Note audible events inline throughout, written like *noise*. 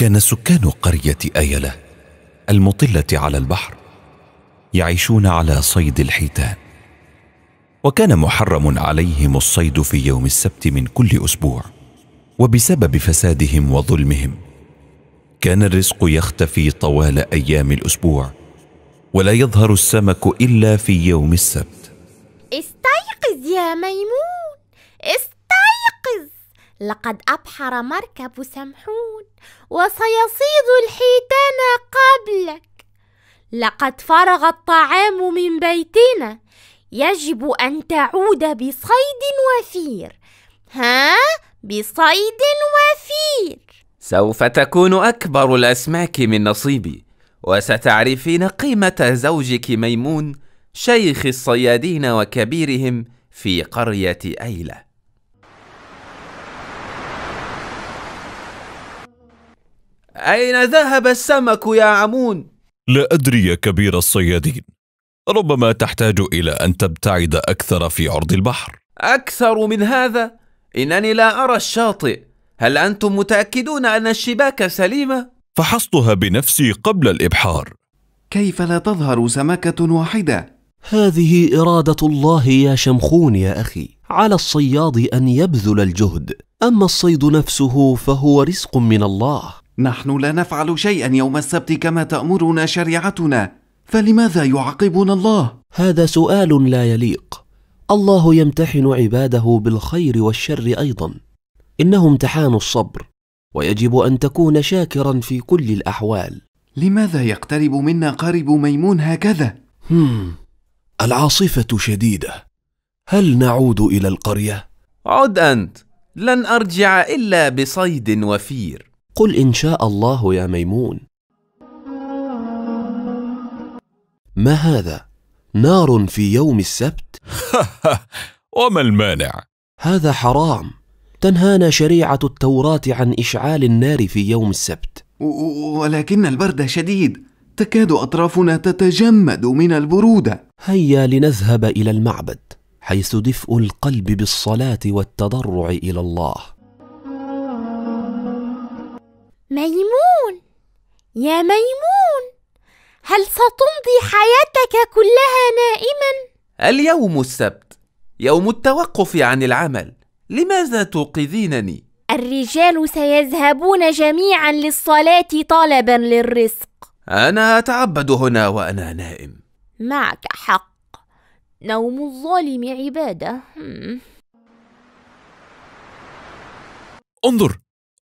كان سكان قرية أيلة المطلة على البحر يعيشون على صيد الحيتان وكان محرم عليهم الصيد في يوم السبت من كل أسبوع وبسبب فسادهم وظلمهم كان الرزق يختفي طوال أيام الأسبوع ولا يظهر السمك إلا في يوم السبت استيقظ يا ميمون استيقظ لقد أبحر مركب سمحون وسيصيد الحيتان قبلك لقد فرغ الطعام من بيتنا يجب ان تعود بصيد وفير ها بصيد وفير سوف تكون اكبر الاسماك من نصيبي وستعرفين قيمه زوجك ميمون شيخ الصيادين وكبيرهم في قريه ايله أين ذهب السمك يا عمون؟ لا أدري يا كبير الصيادين ربما تحتاج إلى أن تبتعد أكثر في عرض البحر أكثر من هذا؟ إنني لا أرى الشاطئ هل أنتم متأكدون أن الشباك سليمة؟ فحصتها بنفسي قبل الإبحار كيف لا تظهر سمكة واحدة؟ هذه إرادة الله يا شمخون يا أخي على الصياد أن يبذل الجهد أما الصيد نفسه فهو رزق من الله نحن لا نفعل شيئا يوم السبت كما تأمرنا شريعتنا فلماذا يعاقبنا الله هذا سؤال لا يليق الله يمتحن عباده بالخير والشر ايضا انه امتحان الصبر ويجب ان تكون شاكرا في كل الاحوال لماذا يقترب منا قارب ميمون هكذا هم. العاصفه شديده هل نعود الى القريه عد انت لن ارجع الا بصيد وفير قل إن شاء الله يا ميمون ما هذا؟ نار في يوم السبت؟ *laughs* وما المانع؟ هذا حرام تنهانا شريعة التوراة عن إشعال النار في يوم السبت ولكن البرد شديد تكاد أطرافنا تتجمد من البرودة هيا لنذهب إلى المعبد حيث دفء القلب بالصلاة والتضرع إلى الله ميمون يا ميمون هل ستمضي حياتك كلها نائما اليوم السبت يوم التوقف عن العمل لماذا توقظينني الرجال سيذهبون جميعا للصلاه طلبا للرزق انا اتعبد هنا وانا نائم معك حق نوم الظالم عباده انظر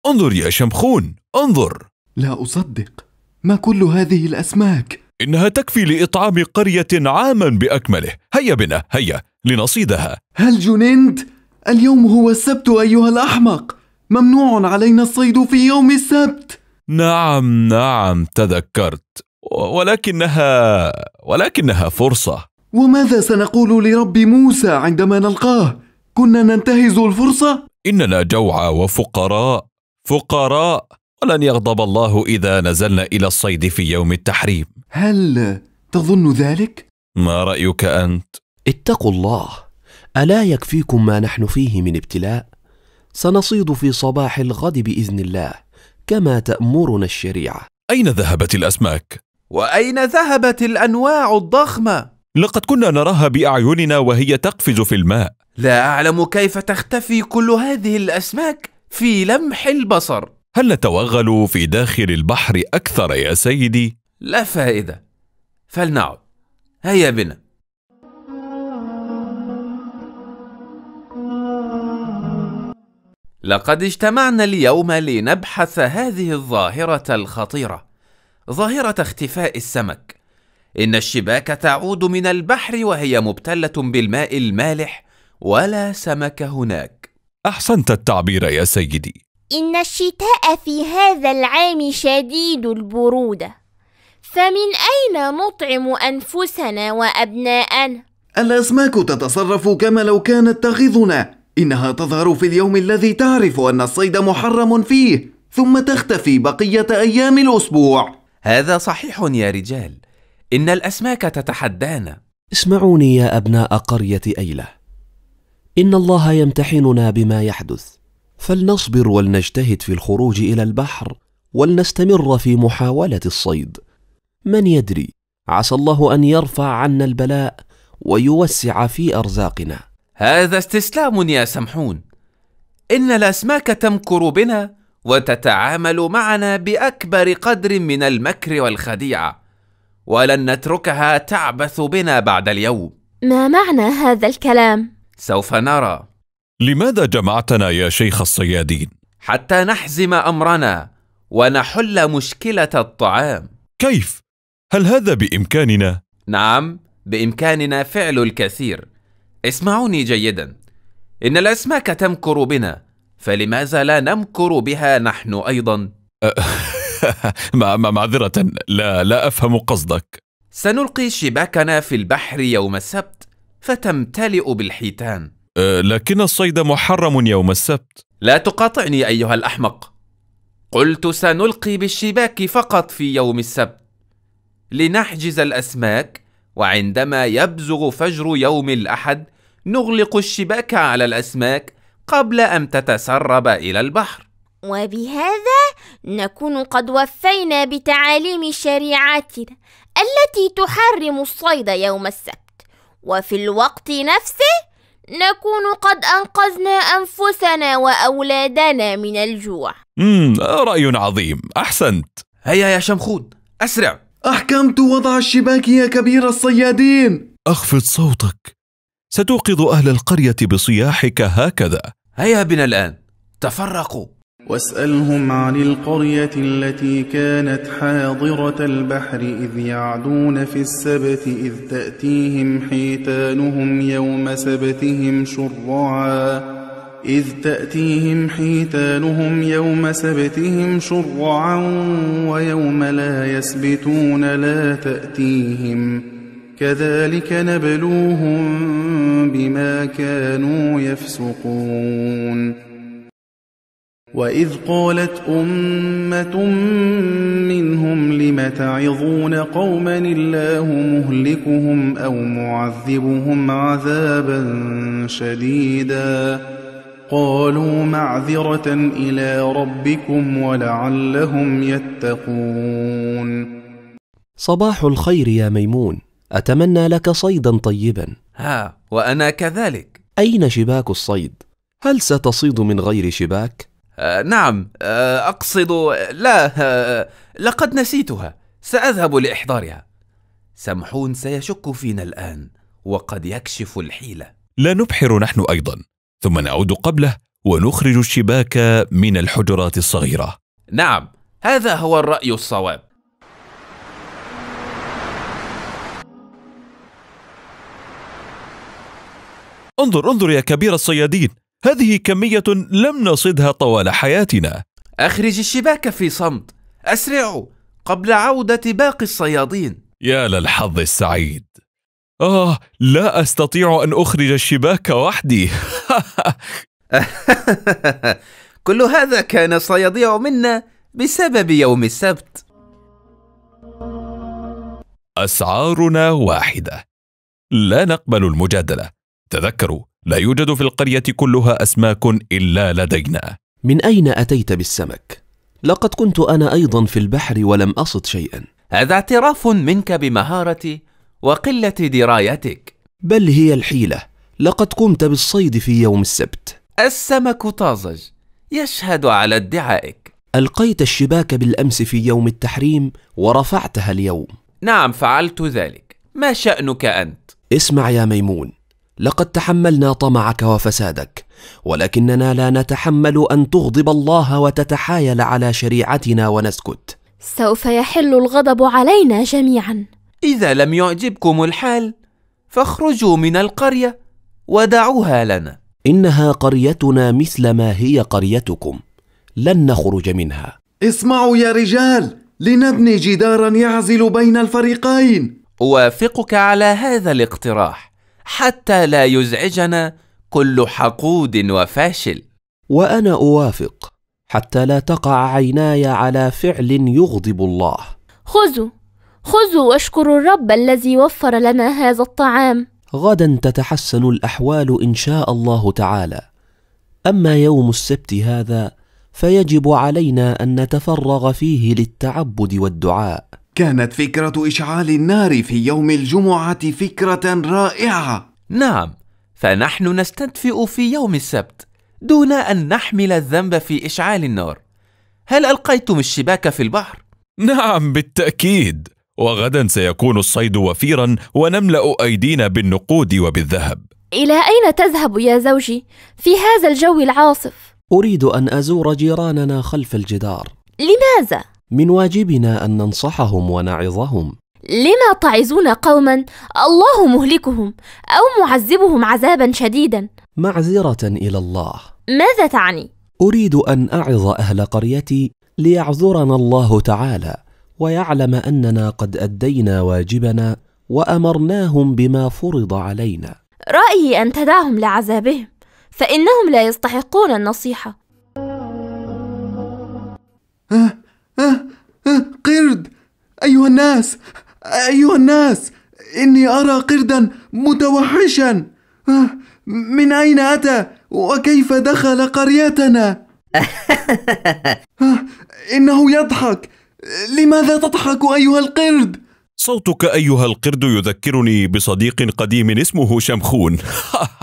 انظر يا شمخون انظر لا أصدق ما كل هذه الأسماك؟ إنها تكفي لإطعام قرية عاما بأكمله هيا بنا هيا لنصيدها هل جننت؟ اليوم هو السبت أيها الأحمق ممنوع علينا الصيد في يوم السبت نعم نعم تذكرت ولكنها ولكنها فرصة وماذا سنقول لرب موسى عندما نلقاه؟ كنا ننتهز الفرصة؟ إننا جوعى وفقراء فقراء ولن يغضب الله إذا نزلنا إلى الصيد في يوم التحريم هل تظن ذلك؟ ما رأيك أنت؟ اتقوا الله ألا يكفيكم ما نحن فيه من ابتلاء؟ سنصيد في صباح الغد بإذن الله كما تأمرنا الشريعة أين ذهبت الأسماك؟ وأين ذهبت الأنواع الضخمة؟ لقد كنا نراها بأعيننا وهي تقفز في الماء لا أعلم كيف تختفي كل هذه الأسماك في لمح البصر هل نتوغل في داخل البحر أكثر يا سيدي؟ لا فائدة فلنعد هيا بنا لقد اجتمعنا اليوم لنبحث هذه الظاهرة الخطيرة ظاهرة اختفاء السمك إن الشباك تعود من البحر وهي مبتلة بالماء المالح ولا سمك هناك أحسنت التعبير يا سيدي إن الشتاء في هذا العام شديد البرودة فمن أين نطعم أنفسنا وأبناءنا؟ الأسماك تتصرف كما لو كانت تغيظنا إنها تظهر في اليوم الذي تعرف أن الصيد محرم فيه ثم تختفي بقية أيام الأسبوع هذا صحيح يا رجال إن الأسماك تتحدانا اسمعوني يا أبناء قرية أيلة إن الله يمتحننا بما يحدث فلنصبر ولنجتهد في الخروج الى البحر ولنستمر في محاوله الصيد من يدري عسى الله ان يرفع عنا البلاء ويوسع في ارزاقنا هذا استسلام يا سمحون ان الاسماك تمكر بنا وتتعامل معنا باكبر قدر من المكر والخديعه ولن نتركها تعبث بنا بعد اليوم ما معنى هذا الكلام سوف نرى لماذا جمعتنا يا شيخ الصيادين؟ حتى نحزم أمرنا ونحل مشكلة الطعام كيف؟ هل هذا بإمكاننا؟ نعم بإمكاننا فعل الكثير اسمعوني جيدا إن الأسماك تمكر بنا فلماذا لا نمكر بها نحن أيضا؟ *laughs* معذرة لا لا أفهم قصدك سنلقي شباكنا في البحر يوم السبت فتمتلئ بالحيتان أه، لكن الصيد محرم يوم السبت لا تقاطعني أيها الأحمق قلت سنلقي بالشباك فقط في يوم السبت لنحجز الأسماك وعندما يبزغ فجر يوم الأحد نغلق الشباك على الأسماك قبل أن تتسرب إلى البحر وبهذا نكون قد وفينا بتعاليم شريعتنا التي تحرم الصيد يوم السبت وفي الوقت نفسه نكون قد أنقذنا أنفسنا وأولادنا من الجوع مم. رأي عظيم أحسنت هيا يا شمخود أسرع أحكمت وضع الشباك يا كبير الصيادين أخفض صوتك ستوقظ أهل القرية بصياحك هكذا هيا بنا الآن تفرقوا واسألهم عن القرية التي كانت حاضرة البحر إذ يعدون في السبت إذ تأتيهم حيتانهم يوم سبتهم شرعا إذ تأتيهم حيتانهم يوم سبتهم شرعا ويوم لا يسبتون لا تأتيهم كذلك نبلوهم بما كانوا يفسقون وإذ قالت أمة منهم لم تعظون قوما الله مهلكهم أو معذبهم عذابا شديدا قالوا معذرة إلى ربكم ولعلهم يتقون صباح الخير يا ميمون أتمنى لك صيدا طيبا ها وأنا كذلك أين شباك الصيد؟ هل ستصيد من غير شباك؟ آه، نعم آه، أقصد لا آه، لقد نسيتها سأذهب لإحضارها سمحون سيشك فينا الآن وقد يكشف الحيلة لا نبحر نحن أيضا ثم نعود قبله ونخرج الشباك من الحجرات الصغيرة نعم هذا هو الرأي الصواب انظر انظر يا كبير الصيادين هذه كمية لم نصدها طوال حياتنا أخرج الشباك في صمت أسرعوا قبل عودة باقي الصيادين يا للحظ السعيد آه لا أستطيع أن أخرج الشباك وحدي *laughs* كل هذا كان سيضيع منا بسبب يوم السبت أسعارنا واحدة لا نقبل المجادلة تذكروا لا يوجد في القرية كلها أسماك إلا لدينا من أين أتيت بالسمك؟ لقد كنت أنا أيضا في البحر ولم أصد شيئا هذا اعتراف منك بمهارتي وقلة درايتك بل هي الحيلة لقد قمت بالصيد في يوم السبت السمك طازج يشهد على ادعائك ألقيت الشباك بالأمس في يوم التحريم ورفعتها اليوم نعم فعلت ذلك ما شأنك أنت؟ اسمع يا ميمون لقد تحملنا طمعك وفسادك ولكننا لا نتحمل ان تغضب الله وتتحايل على شريعتنا ونسكت سوف يحل الغضب علينا جميعا اذا لم يعجبكم الحال فاخرجوا من القريه ودعوها لنا انها قريتنا مثل ما هي قريتكم لن نخرج منها اسمعوا يا رجال لنبني جدارا يعزل بين الفريقين اوافقك على هذا الاقتراح حتى لا يزعجنا كل حقود وفاشل وانا اوافق حتى لا تقع عيناي على فعل يغضب الله خذوا خذوا واشكروا الرب الذي وفر لنا هذا الطعام غدا تتحسن الاحوال ان شاء الله تعالى اما يوم السبت هذا فيجب علينا ان نتفرغ فيه للتعبد والدعاء كانت فكرة إشعال النار في يوم الجمعة فكرة رائعة. نعم، فنحن نستدفئ في يوم السبت دون أن نحمل الذنب في إشعال النار. هل ألقيتم الشباك في البحر؟ نعم بالتأكيد، وغدا سيكون الصيد وفيرا ونملأ أيدينا بالنقود وبالذهب. إلى أين تذهب يا زوجي في هذا الجو العاصف؟ أريد أن أزور جيراننا خلف الجدار. لماذا؟ من واجبنا أن ننصحهم ونعظهم لما تعظون قوما الله مهلكهم أو معذبهم عذابا شديدا معذرة إلى الله ماذا تعني؟ أريد أن أعظ أهل قريتي ليعذرنا الله تعالى ويعلم أننا قد أدينا واجبنا وأمرناهم بما فرض علينا رأيي أن تدعهم لعذابهم فإنهم لا يستحقون النصيحة أه، قرد أيها الناس أيها الناس إني أرى قردا متوحشا من أين أتى وكيف دخل قريتنا إنه يضحك لماذا تضحك أيها القرد؟ صوتك أيها القرد يذكرني بصديق قديم اسمه شمخون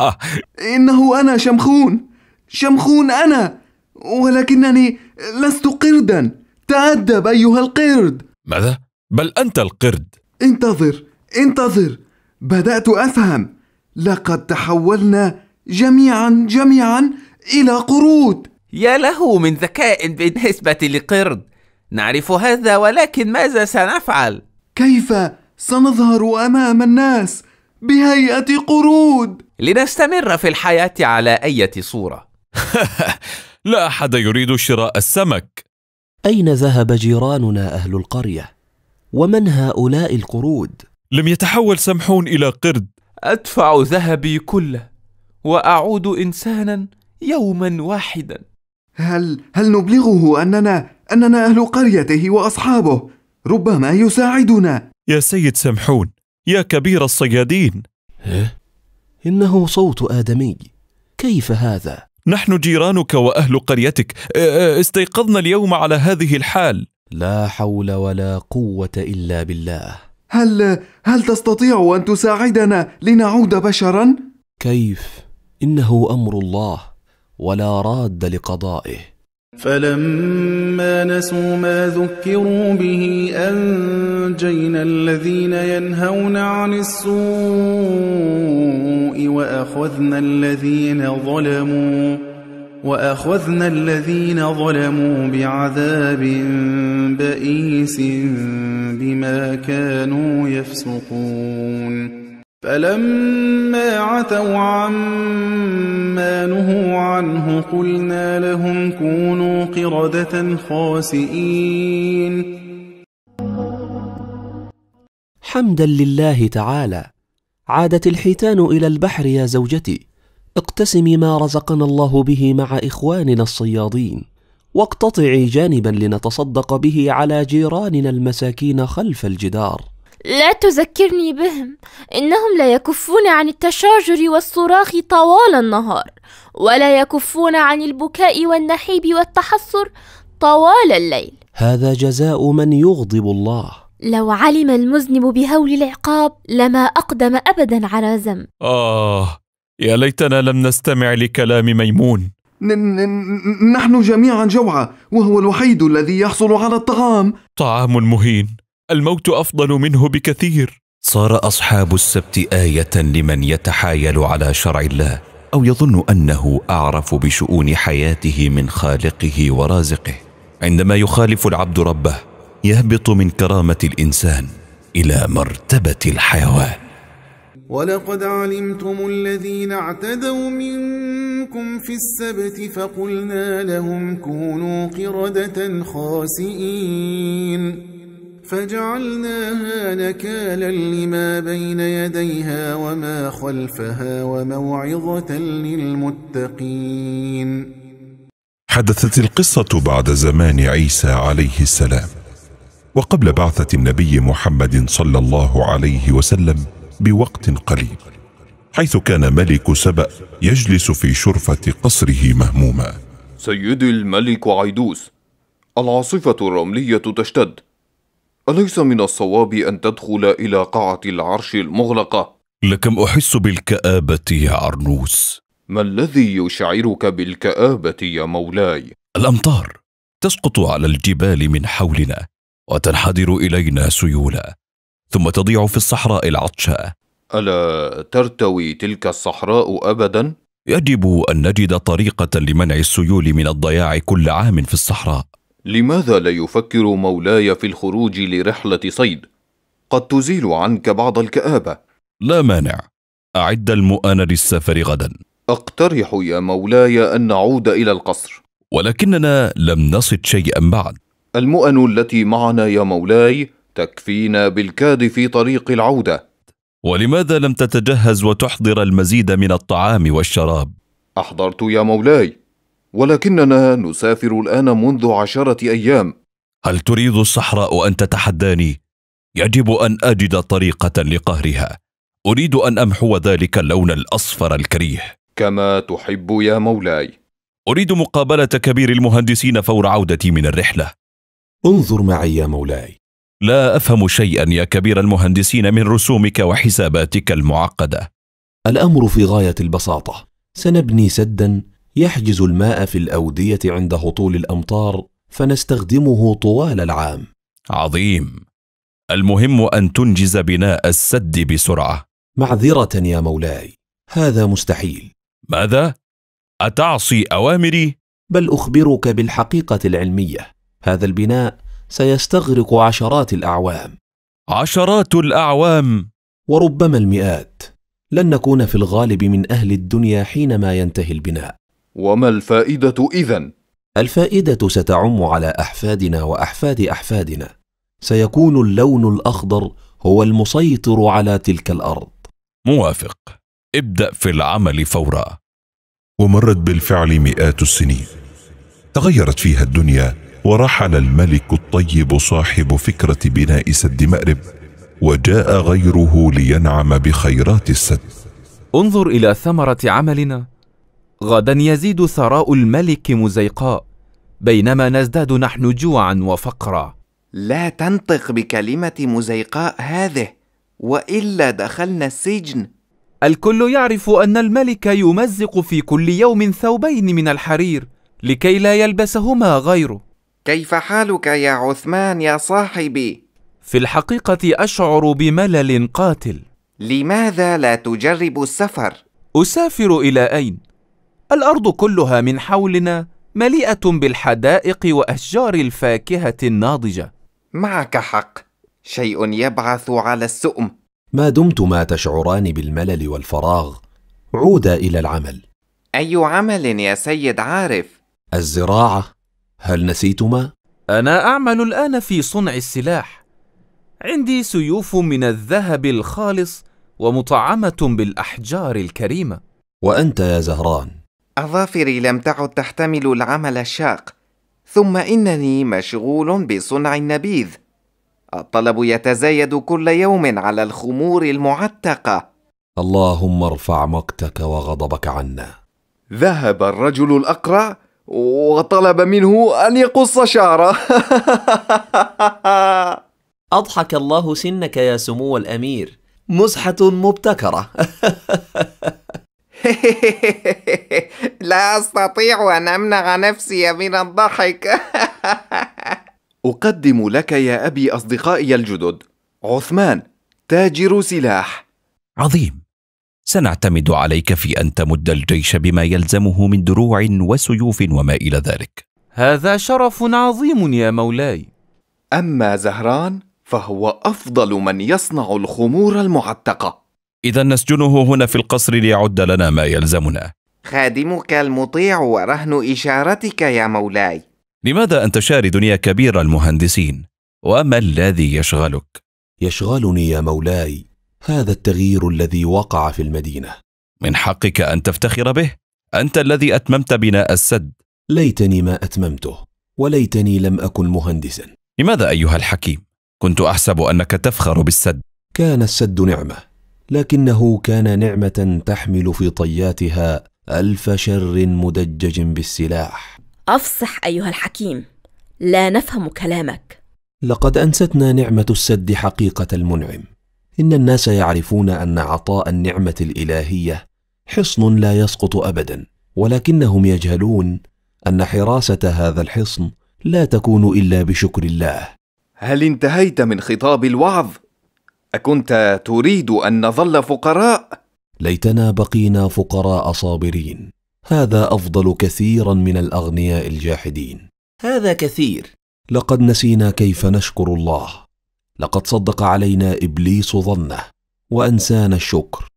*laughs* إنه أنا شمخون شمخون أنا ولكنني لست قردا تأدب أيها القرد ماذا؟ بل أنت القرد انتظر انتظر بدأت أفهم لقد تحولنا جميعا جميعا إلى قرود يا له من ذكاء بالنسبة لقرد نعرف هذا ولكن ماذا سنفعل؟ كيف سنظهر أمام الناس بهيئة قرود؟ لنستمر في الحياة على أي صورة *laughs* لا أحد يريد شراء السمك اين ذهب جيراننا اهل القريه ومن هؤلاء القرود لم يتحول سمحون الى قرد ادفع ذهبي كله واعود انسانا يوما واحدا هل هل نبلغه اننا اننا اهل قريته واصحابه ربما يساعدنا يا سيد سمحون يا كبير الصيادين إيه؟ إنه صوت آدمي كيف هذا؟ نحن جيرانك واهل قريتك استيقظنا اليوم على هذه الحال لا حول ولا قوه الا بالله هل هل تستطيع ان تساعدنا لنعود بشرا كيف انه امر الله ولا راد لقضائه فلما نسوا ما ذكروا به أنجينا الذين ينهون عن السوء وأخذنا الذين ظلموا وأخذنا الذين ظلموا بعذاب بئيس بما كانوا يفسقون فلما عتوا عما نهوا عنه قلنا لهم كونوا قردة خاسئين حمدا لله تعالى عادت الحيتان إلى البحر يا زوجتي اقتسمي ما رزقنا الله به مع إخواننا الصيادين واقتطعي جانبا لنتصدق به على جيراننا المساكين خلف الجدار لا تذكرني بهم انهم لا يكفون عن التشاجر والصراخ طوال النهار ولا يكفون عن البكاء والنحيب والتحسر طوال الليل هذا جزاء من يغضب الله لو علم المذنب بهول العقاب لما اقدم ابدا على ذنب اه يا ليتنا لم نستمع لكلام ميمون نحن جميعا جوعى وهو الوحيد الذي يحصل على الطعام طعام مهين الموت افضل منه بكثير صار اصحاب السبت ايه لمن يتحايل على شرع الله او يظن انه اعرف بشؤون حياته من خالقه ورازقه عندما يخالف العبد ربه يهبط من كرامه الانسان الى مرتبه الحيوان ولقد علمتم الذين اعتدوا منكم في السبت فقلنا لهم كونوا قرده خاسئين فجعلناها نكالا لما بين يديها وما خلفها وموعظة للمتقين. حدثت القصة بعد زمان عيسى عليه السلام، وقبل بعثة النبي محمد صلى الله عليه وسلم بوقت قليل، حيث كان ملك سبأ يجلس في شرفة قصره مهموما. سيدي الملك عيدوس، العاصفة الرملية تشتد. أليس من الصواب أن تدخل إلى قاعة العرش المغلقة؟ لكم أحس بالكآبة يا عرنوس ما الذي يشعرك بالكآبة يا مولاي؟ الأمطار تسقط على الجبال من حولنا وتنحدر إلينا سيولا ثم تضيع في الصحراء العطشاء ألا ترتوي تلك الصحراء أبدا؟ يجب أن نجد طريقة لمنع السيول من الضياع كل عام في الصحراء لماذا لا يفكر مولاي في الخروج لرحله صيد قد تزيل عنك بعض الكابه لا مانع اعد المؤن للسفر غدا اقترح يا مولاي ان نعود الى القصر ولكننا لم نصد شيئا بعد المؤن التي معنا يا مولاي تكفينا بالكاد في طريق العوده ولماذا لم تتجهز وتحضر المزيد من الطعام والشراب احضرت يا مولاي ولكننا نسافر الآن منذ عشرة أيام هل تريد الصحراء أن تتحداني؟ يجب أن أجد طريقة لقهرها أريد أن أمحو ذلك اللون الأصفر الكريه كما تحب يا مولاي أريد مقابلة كبير المهندسين فور عودتي من الرحلة انظر معي يا مولاي لا أفهم شيئا يا كبير المهندسين من رسومك وحساباتك المعقدة الأمر في غاية البساطة سنبني سدا يحجز الماء في الاوديه عند هطول الامطار فنستخدمه طوال العام عظيم المهم ان تنجز بناء السد بسرعه معذره يا مولاي هذا مستحيل ماذا اتعصي اوامري بل اخبرك بالحقيقه العلميه هذا البناء سيستغرق عشرات الاعوام عشرات الاعوام وربما المئات لن نكون في الغالب من اهل الدنيا حينما ينتهي البناء وما الفائدة إذا؟ الفائدة ستعم على أحفادنا وأحفاد أحفادنا، سيكون اللون الأخضر هو المسيطر على تلك الأرض. موافق، ابدأ في العمل فورا. ومرت بالفعل مئات السنين. تغيرت فيها الدنيا ورحل الملك الطيب صاحب فكرة بناء سد مأرب، وجاء غيره لينعم بخيرات السد. انظر إلى ثمرة عملنا غدا يزيد ثراء الملك مزيقاء بينما نزداد نحن جوعا وفقرا لا تنطق بكلمة مزيقاء هذه وإلا دخلنا السجن الكل يعرف أن الملك يمزق في كل يوم ثوبين من الحرير لكي لا يلبسهما غيره كيف حالك يا عثمان يا صاحبي؟ في الحقيقة أشعر بملل قاتل لماذا لا تجرب السفر؟ أسافر إلى أين؟ الارض كلها من حولنا مليئه بالحدائق واشجار الفاكهه الناضجه معك حق شيء يبعث على السؤم ما دمتما تشعران بالملل والفراغ عودا الى العمل اي عمل يا سيد عارف الزراعه هل نسيتما انا اعمل الان في صنع السلاح عندي سيوف من الذهب الخالص ومطعمه بالاحجار الكريمه وانت يا زهران أظافري لم تعد تحتمل العمل الشاق ثم إنني مشغول بصنع النبيذ الطلب يتزايد كل يوم على الخمور المعتقة اللهم ارفع مقتك وغضبك عنا ذهب الرجل الأقرع وطلب منه أن يقص شعره *laughs* أضحك الله سنك يا سمو الأمير مزحة مبتكرة *laughs* *laughs* لا أستطيع أن أمنع نفسي من الضحك *laughs* أقدم لك يا أبي أصدقائي الجدد عثمان تاجر سلاح عظيم سنعتمد عليك في أن تمد الجيش بما يلزمه من دروع وسيوف وما إلى ذلك هذا شرف عظيم يا مولاي أما زهران فهو أفضل من يصنع الخمور المعتقة إذا نسجنه هنا في القصر ليعد لنا ما يلزمنا خادمك المطيع ورهن إشارتك يا مولاي لماذا أنت شارد يا كبير المهندسين؟ وما الذي يشغلك؟ يشغلني يا مولاي هذا التغيير الذي وقع في المدينة من حقك أن تفتخر به أنت الذي أتممت بناء السد ليتني ما أتممته وليتني لم أكن مهندسا لماذا أيها الحكيم؟ كنت أحسب أنك تفخر بالسد كان السد نعمة لكنه كان نعمه تحمل في طياتها الف شر مدجج بالسلاح افصح ايها الحكيم لا نفهم كلامك لقد انستنا نعمه السد حقيقه المنعم ان الناس يعرفون ان عطاء النعمه الالهيه حصن لا يسقط ابدا ولكنهم يجهلون ان حراسه هذا الحصن لا تكون الا بشكر الله هل انتهيت من خطاب الوعظ اكنت تريد ان نظل فقراء ليتنا بقينا فقراء صابرين هذا افضل كثيرا من الاغنياء الجاحدين هذا كثير لقد نسينا كيف نشكر الله لقد صدق علينا ابليس ظنه وانسانا الشكر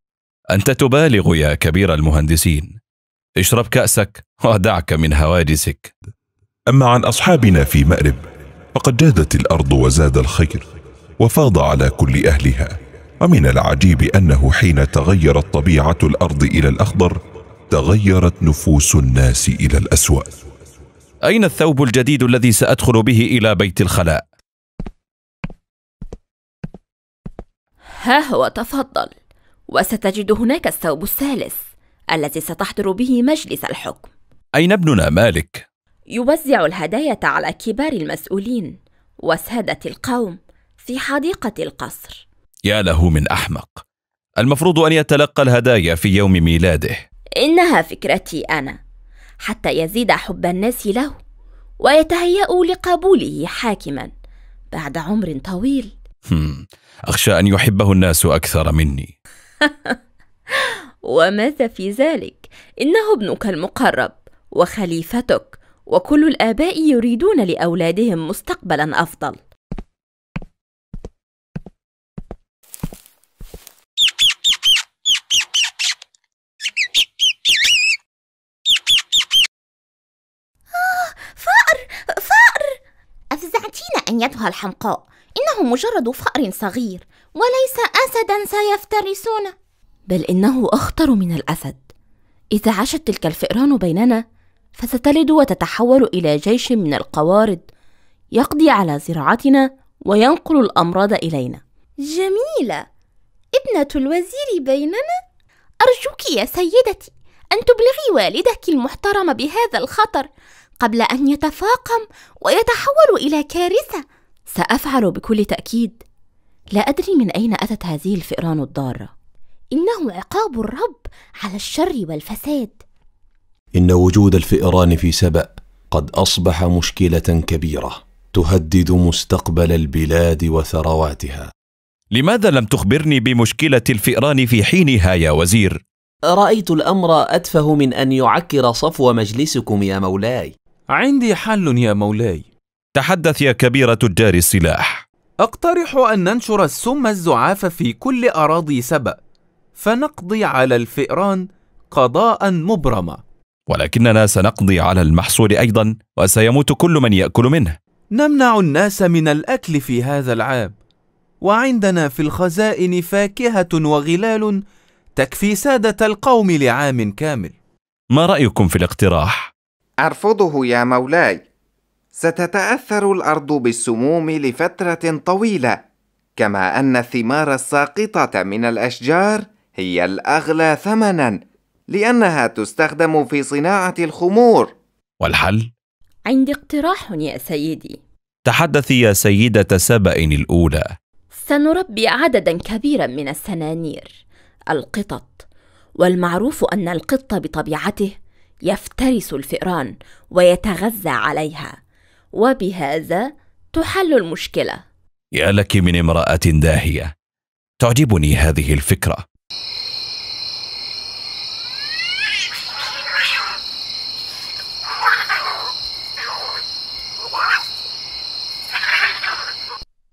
انت تبالغ يا كبير المهندسين اشرب كاسك ودعك من هواجسك اما عن اصحابنا في مارب فقد جادت الارض وزاد الخير وفاض على كل اهلها ومن العجيب انه حين تغيرت طبيعه الارض الى الاخضر تغيرت نفوس الناس الى الاسوا اين الثوب الجديد الذي سادخل به الى بيت الخلاء ها هو تفضل وستجد هناك الثوب الثالث الذي ستحضر به مجلس الحكم اين ابننا مالك يوزع الهدايا على كبار المسؤولين وساده القوم في حديقة القصر يا له من أحمق المفروض أن يتلقى الهدايا في يوم ميلاده إنها فكرتي أنا حتى يزيد حب الناس له ويتهيأوا لقبوله حاكما بعد عمر طويل أخشى أن يحبه الناس أكثر مني *laughs* وماذا في ذلك إنه ابنك المقرب وخليفتك وكل الآباء يريدون لأولادهم مستقبلا أفضل أنيتها الحمقاء إنه مجرد فأر صغير وليس أسدا سيفترسونه بل إنه أخطر من الأسد إذا عاشت تلك الفئران بيننا فستلد وتتحول إلى جيش من القوارض يقضي على زراعتنا وينقل الأمراض إلينا جميلة ابنة الوزير بيننا أرجوك يا سيدتي أن تبلغي والدك المحترم بهذا الخطر قبل ان يتفاقم ويتحول الى كارثه سافعل بكل تاكيد لا ادري من اين اتت هذه الفئران الضاره انه عقاب الرب على الشر والفساد ان وجود الفئران في سبا قد اصبح مشكله كبيره تهدد مستقبل البلاد وثرواتها لماذا لم تخبرني بمشكله الفئران في حينها يا وزير رايت الامر اتفه من ان يعكر صفو مجلسكم يا مولاي عندي حل يا مولاي تحدث يا كبير تجار السلاح أقترح أن ننشر السم الزعاف في كل أراضي سبأ فنقضي على الفئران قضاء مبرما ولكننا سنقضي على المحصول أيضا وسيموت كل من يأكل منه نمنع الناس من الأكل في هذا العام وعندنا في الخزائن فاكهة وغلال تكفي سادة القوم لعام كامل ما رأيكم في الاقتراح؟ ارفضه يا مولاي ستتاثر الارض بالسموم لفتره طويله كما ان الثمار الساقطه من الاشجار هي الاغلى ثمنا لانها تستخدم في صناعه الخمور والحل عندي اقتراح يا سيدي تحدثي يا سيده سبا الاولى سنربي عددا كبيرا من السنانير القطط والمعروف ان القط بطبيعته يفترس الفئران ويتغذى عليها وبهذا تحل المشكله يا لك من امراه داهيه تعجبني هذه الفكره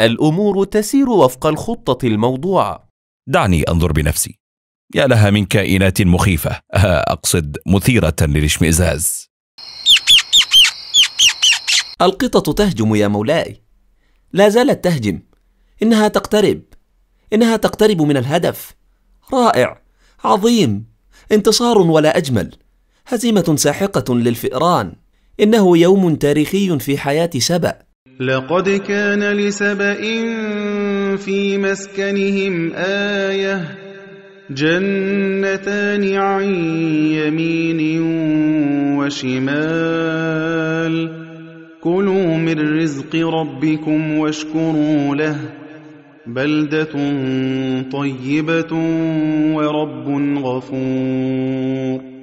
الامور تسير وفق الخطه الموضوعه دعني انظر بنفسي يا لها من كائنات مخيفة أه، أقصد مثيرة للاشمئزاز القطط تهجم يا مولاي لا زالت تهجم إنها تقترب إنها تقترب من الهدف رائع عظيم انتصار ولا أجمل هزيمة ساحقة للفئران إنه يوم تاريخي في حياة سبأ لقد كان لسبأ في مسكنهم آية جنتان عن يمين وشمال كلوا من رزق ربكم واشكروا له بلدة طيبة ورب غفور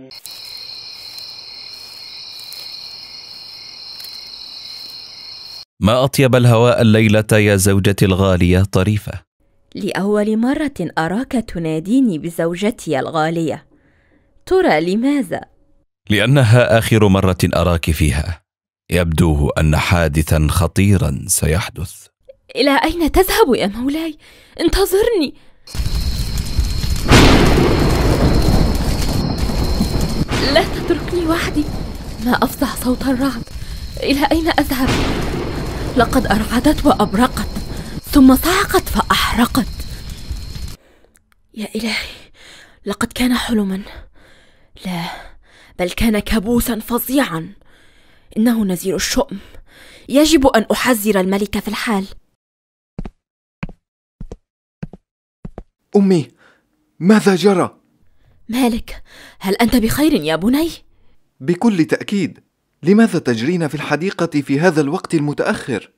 ما أطيب الهواء الليلة يا زوجتي الغالية طريفة لاول مره اراك تناديني بزوجتي الغاليه ترى لماذا لانها اخر مره اراك فيها يبدو ان حادثا خطيرا سيحدث الى اين تذهب يا مولاي انتظرني لا تتركني وحدي ما افظع صوت الرعد الى اين اذهب لقد ارعدت وابرقت ثم صعقت فأحرقت يا إلهي لقد كان حلما لا بل كان كابوسا فظيعا إنه نزير الشؤم يجب أن أحذر الملك في الحال أمي ماذا جرى؟ مالك هل أنت بخير يا بني؟ بكل تأكيد لماذا تجرين في الحديقة في هذا الوقت المتأخر؟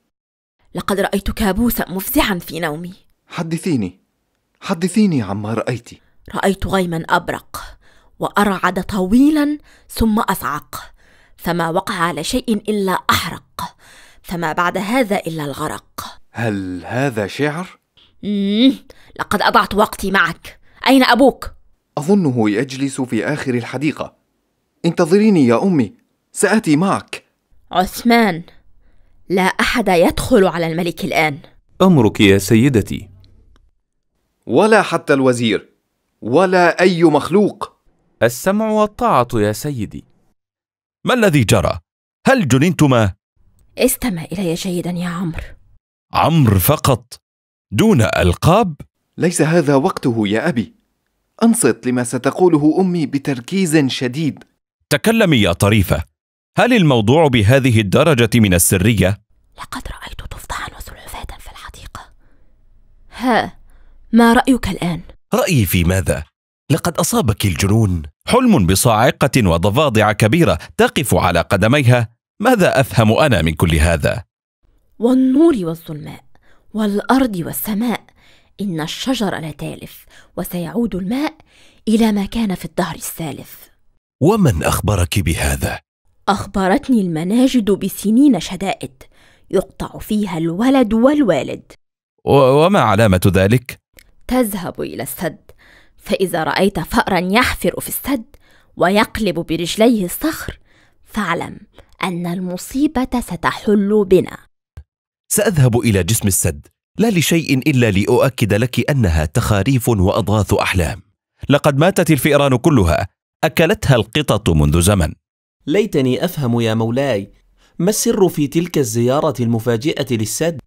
لقد رأيت كابوسا مفزعا في نومي حدثيني حدثيني عما رأيت رأيت غيما أبرق وأرعد طويلا ثم أصعق فما وقع على شيء إلا أحرق فما بعد هذا إلا الغرق هل هذا شعر؟ لقد أضعت وقتي معك أين أبوك؟ أظنه يجلس في آخر الحديقة انتظريني يا أمي سآتي معك عثمان لا احد يدخل على الملك الان امرك يا سيدتي ولا حتى الوزير ولا اي مخلوق السمع والطاعه يا سيدي ما الذي جرى هل جننتما استمع الي جيدا يا عمرو عمرو فقط دون القاب ليس هذا وقته يا ابي انصت لما ستقوله امي بتركيز شديد تكلمي يا طريفه هل الموضوع بهذه الدرجة من السرية؟ لقد رأيت ضفدعا وسلحفاة في الحديقة ها ما رأيك الآن؟ رأيي في ماذا؟ لقد أصابك الجنون حلم بصاعقة وضفادع كبيرة تقف على قدميها ماذا أفهم أنا من كل هذا؟ والنور والظلماء والأرض والسماء إن الشجر لتالف وسيعود الماء إلى ما كان في الدهر السالف ومن أخبرك بهذا؟ أخبرتني المناجد بسنين شدائد يقطع فيها الولد والوالد وما علامة ذلك؟ تذهب إلى السد فإذا رأيت فأرا يحفر في السد ويقلب برجليه الصخر فاعلم أن المصيبة ستحل بنا سأذهب إلى جسم السد لا لشيء إلا لأؤكد لك أنها تخاريف وأضغاث أحلام لقد ماتت الفئران كلها أكلتها القطط منذ زمن ليتني افهم يا مولاي ما السر في تلك الزياره المفاجئه للسد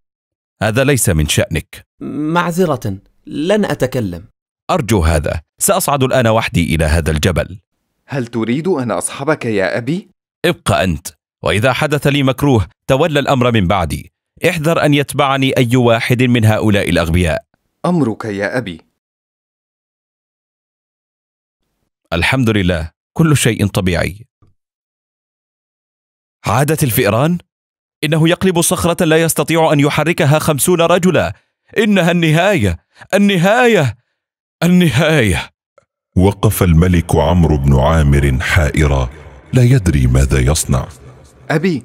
هذا ليس من شانك معذره لن اتكلم ارجو هذا ساصعد الان وحدي الى هذا الجبل هل تريد ان اصحبك يا ابي ابق انت واذا حدث لي مكروه تولى الامر من بعدي احذر ان يتبعني اي واحد من هؤلاء الاغبياء امرك يا ابي الحمد لله كل شيء طبيعي عادت الفئران إنه يقلب صخرة لا يستطيع أن يحركها خمسون رجلا إنها النهاية النهاية النهاية وقف الملك عمرو بن عامر حائرا لا يدري ماذا يصنع أبي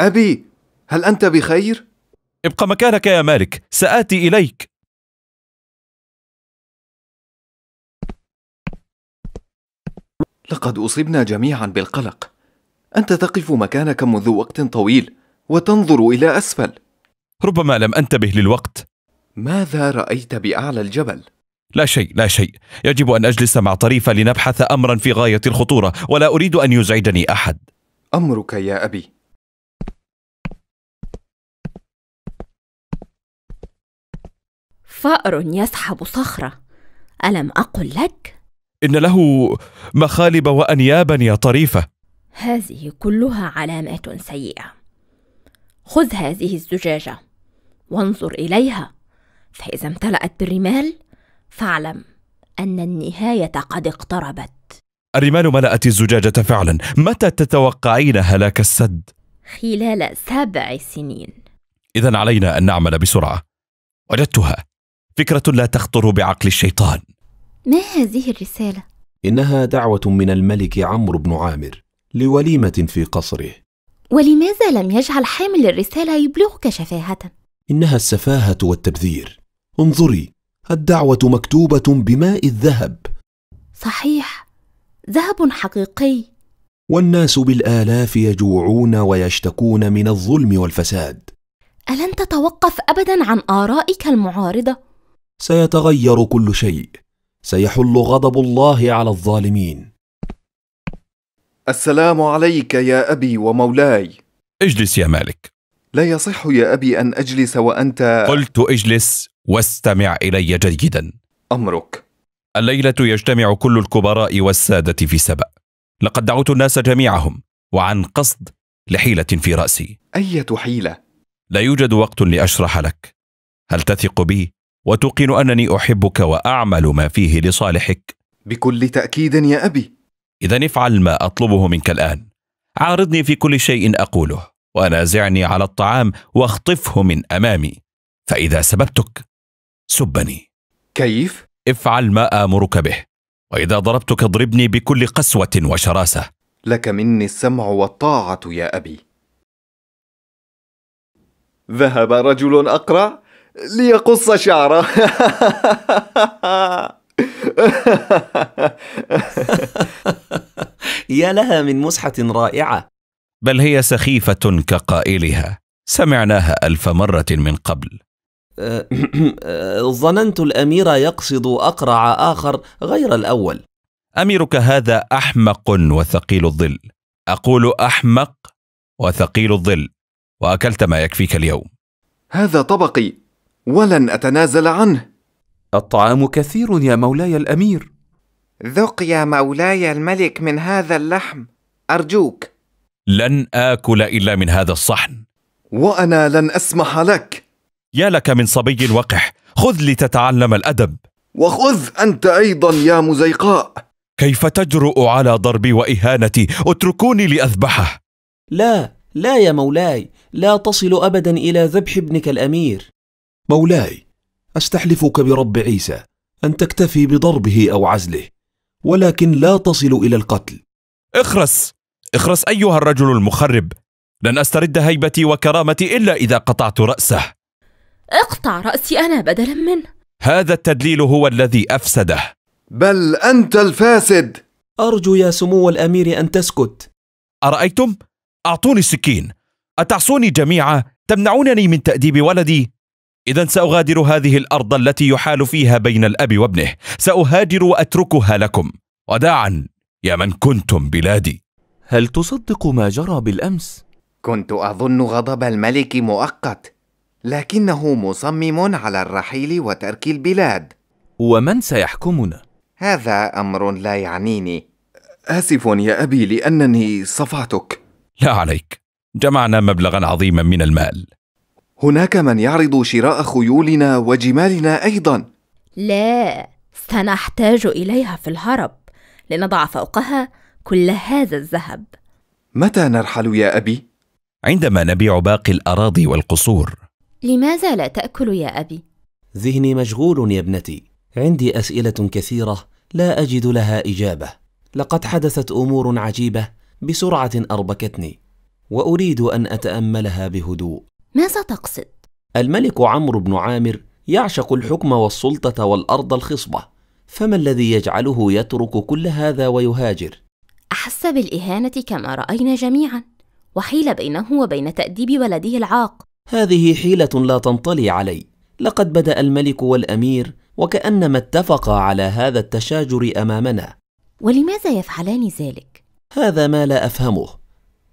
أبي هل أنت بخير؟ ابق مكانك يا مالك سآتي إليك لقد أصبنا جميعا بالقلق أنت تقف مكانك منذ وقت طويل وتنظر إلى أسفل ربما لم أنتبه للوقت ماذا رأيت بأعلى الجبل؟ لا شيء لا شيء يجب أن أجلس مع طريفة لنبحث أمرا في غاية الخطورة ولا أريد أن يزعجني أحد أمرك يا أبي فأر يسحب صخرة ألم أقل لك؟ إن له مخالب وأنيابا يا طريفة هذه كلها علامات سيئة خذ هذه الزجاجة وانظر إليها فإذا امتلأت بالرمال فاعلم أن النهاية قد اقتربت الرمال ملأت الزجاجة فعلا متى تتوقعين هلاك السد؟ خلال سبع سنين إذا علينا أن نعمل بسرعة وجدتها فكرة لا تخطر بعقل الشيطان ما هذه الرسالة؟ إنها دعوة من الملك عمرو بن عامر لوليمة في قصره ولماذا لم يجعل حامل الرسالة يبلغك شفاهة؟ إنها السفاهة والتبذير انظري الدعوة مكتوبة بماء الذهب صحيح ذهب حقيقي والناس بالآلاف يجوعون ويشتكون من الظلم والفساد ألن تتوقف أبدا عن آرائك المعارضة؟ سيتغير كل شيء سيحل غضب الله على الظالمين السلام عليك يا أبي ومولاي اجلس يا مالك لا يصح يا أبي أن أجلس وأنت قلت اجلس واستمع إلي جيدا أمرك الليلة يجتمع كل الكبراء والسادة في سبأ لقد دعوت الناس جميعهم وعن قصد لحيلة في رأسي أية حيلة؟ لا يوجد وقت لأشرح لك هل تثق بي وتوقن أنني أحبك وأعمل ما فيه لصالحك؟ بكل تأكيد يا أبي إذا افعل ما أطلبه منك الآن عارضني في كل شيء أقوله ونازعني على الطعام واخطفه من أمامي فإذا سببتك سبني كيف؟ افعل ما آمرك به وإذا ضربتك اضربني بكل قسوة وشراسة لك مني السمع والطاعة يا أبي ذهب رجل أقرع ليقص شعره *laughs* *laughs* يا لها من مزحة رائعة بل هي سخيفة كقائلها سمعناها ألف مرة من قبل *clears throat* ظننت الأمير يقصد أقرع آخر غير الأول أميرك هذا أحمق وثقيل الظل أقول أحمق وثقيل الظل وأكلت ما يكفيك اليوم هذا طبقي ولن أتنازل عنه الطعام كثير يا مولاي الامير ذق يا مولاي الملك من هذا اللحم ارجوك لن اكل الا من هذا الصحن وانا لن اسمح لك يا لك من صبي وقح خذ لتتعلم الادب وخذ انت ايضا يا مزيقاء كيف تجرؤ على ضربي واهانتي اتركوني لاذبحه لا لا يا مولاي لا تصل ابدا الى ذبح ابنك الامير مولاي أستحلفك برب عيسى أن تكتفي بضربه أو عزله ولكن لا تصل إلى القتل اخرس اخرس أيها الرجل المخرب لن أسترد هيبتي وكرامتي إلا إذا قطعت رأسه اقطع رأسي أنا بدلا منه هذا التدليل هو الذي أفسده بل أنت الفاسد أرجو يا سمو الأمير أن تسكت أرأيتم؟ أعطوني السكين أتعصوني جميعا تمنعونني من تأديب ولدي إذا سأغادر هذه الأرض التي يحال فيها بين الأب وابنه سأهاجر وأتركها لكم وداعا يا من كنتم بلادي هل تصدق ما جرى بالأمس؟ كنت أظن غضب الملك مؤقت لكنه مصمم على الرحيل وترك البلاد ومن سيحكمنا؟ هذا أمر لا يعنيني آسف يا أبي لأنني صفعتك لا عليك جمعنا مبلغا عظيما من المال هناك من يعرض شراء خيولنا وجمالنا ايضا لا سنحتاج اليها في الهرب لنضع فوقها كل هذا الذهب متى نرحل يا ابي عندما نبيع باقي الاراضي والقصور لماذا لا تاكل يا ابي ذهني مشغول يا ابنتي عندي اسئله كثيره لا اجد لها اجابه لقد حدثت امور عجيبه بسرعه اربكتني واريد ان اتاملها بهدوء ماذا تقصد؟ الملك عمرو بن عامر يعشق الحكم والسلطة والأرض الخصبة، فما الذي يجعله يترك كل هذا ويهاجر؟ أحس بالإهانة كما رأينا جميعا، وحيل بينه وبين تأديب ولده العاق. هذه حيلة لا تنطلي علي، لقد بدأ الملك والأمير وكأنما اتفقا على هذا التشاجر أمامنا. ولماذا يفعلان ذلك؟ هذا ما لا أفهمه.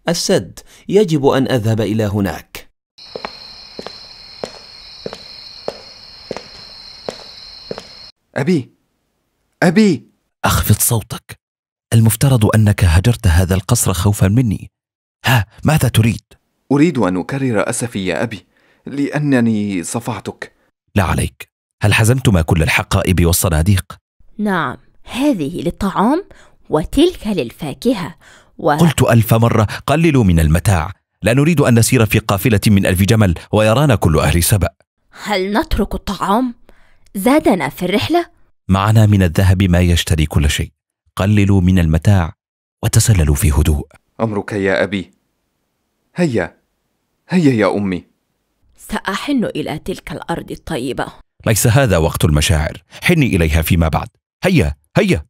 السد، يجب أن أذهب إلى هناك. أبي أبي أخفض صوتك المفترض أنك هجرت هذا القصر خوفا مني ها ماذا تريد؟ أريد أن أكرر أسفي يا أبي لأنني صفعتك لا عليك هل حزمتما كل الحقائب والصناديق؟ نعم هذه للطعام وتلك للفاكهة و... قلت ألف مرة قللوا من المتاع لا نريد أن نسير في قافلة من ألف جمل ويرانا كل أهل سبأ هل نترك الطعام؟ زادنا في الرحلة؟ معنا من الذهب ما يشتري كل شيء قللوا من المتاع وتسللوا في هدوء أمرك يا أبي هيا هيا يا أمي سأحن إلى تلك الأرض الطيبة ليس هذا وقت المشاعر حني إليها فيما بعد هيا هيا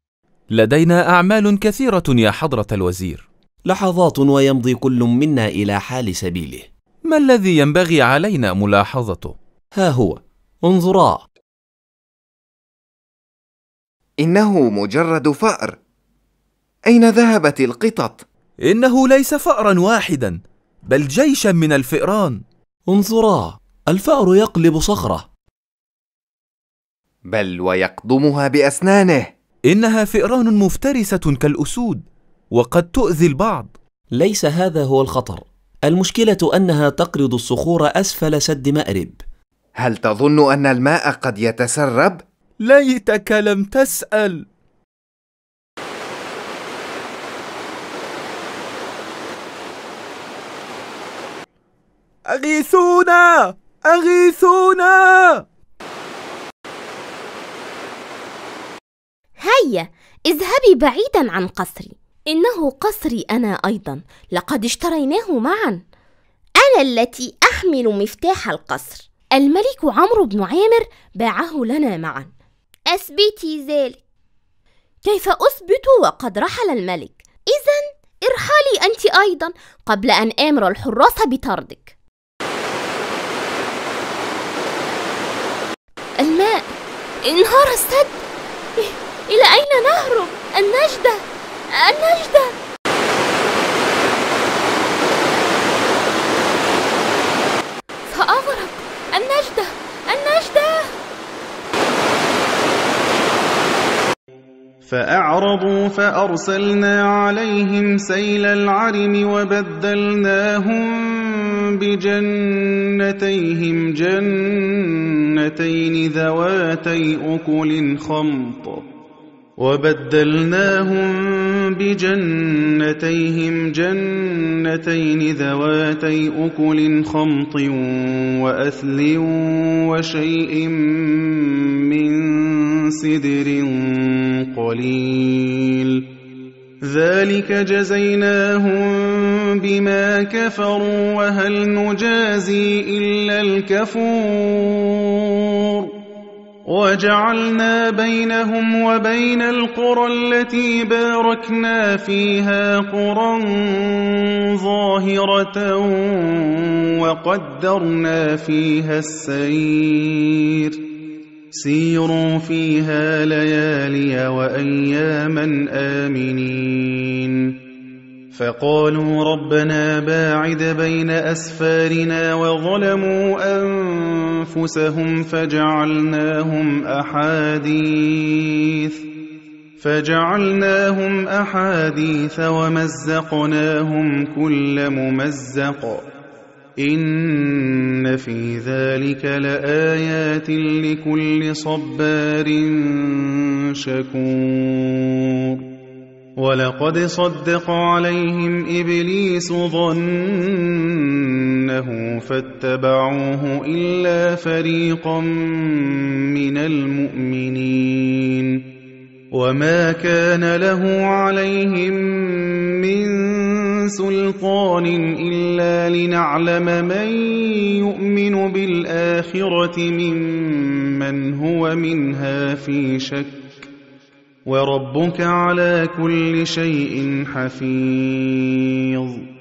لدينا أعمال كثيرة يا حضرة الوزير لحظات ويمضي كل منا إلى حال سبيله ما الذي ينبغي علينا ملاحظته؟ ها هو انظرا إنه مجرد فأر أين ذهبت القطط؟ إنه ليس فأرا واحدا بل جيشا من الفئران انظرا الفأر يقلب صخرة بل ويقضمها بأسنانه إنها فئران مفترسة كالأسود وقد تؤذي البعض ليس هذا هو الخطر المشكلة أنها تقرض الصخور أسفل سد مأرب هل تظن أن الماء قد يتسرب؟ ليتك لم تسأل أغيثونا أغيثونا هيا اذهبي بعيدا عن قصري إنه قصري أنا أيضا لقد اشتريناه معا أنا التي أحمل مفتاح القصر الملك عمرو بن عامر باعه لنا معا أثبت ذلك كيف أثبت وقد رحل الملك؟ إذا ارحلي أنت أيضا قبل أن آمر الحراس بطردك الماء انهار السد إلى أين نهرب؟ النجدة النجدة سأغرق النجدة فأعرضوا فأرسلنا عليهم سيل العرم وبدلناهم بجنتيهم جنتين ذواتي أكل خمط وبدلناهم بجنتيهم جنتين ذواتي أكل خمط وأثل وشيء من سدر قليل ذلك جزيناهم بما كفروا وهل نجازي إلا الكفور وجعلنا بينهم وبين القرى التي باركنا فيها قرى ظاهرة وقدرنا فيها السير سيروا فيها ليالي وأياما آمنين فقالوا ربنا باعد بين أسفارنا وظلموا أنفسهم فجعلناهم أحاديث فجعلناهم أحاديث ومزقناهم كل ممزق إن في ذلك لآيات لكل صبار شكور ولقد صدق عليهم إبليس ظنه فاتبعوه إلا فريقا من المؤمنين وما كان له عليهم من سلطان إلا لنعلم من يؤمن بالآخرة ممن هو منها في شك وربك على كل شيء حفيظ